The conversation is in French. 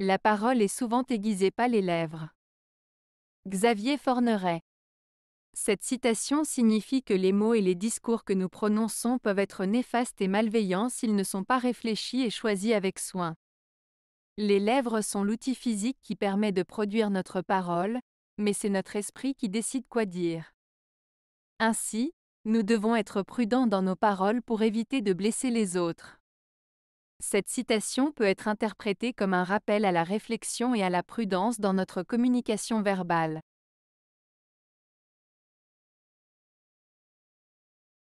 La parole est souvent aiguisée par les lèvres. Xavier Forneret. Cette citation signifie que les mots et les discours que nous prononçons peuvent être néfastes et malveillants s'ils ne sont pas réfléchis et choisis avec soin. Les lèvres sont l'outil physique qui permet de produire notre parole, mais c'est notre esprit qui décide quoi dire. Ainsi, nous devons être prudents dans nos paroles pour éviter de blesser les autres. Cette citation peut être interprétée comme un rappel à la réflexion et à la prudence dans notre communication verbale.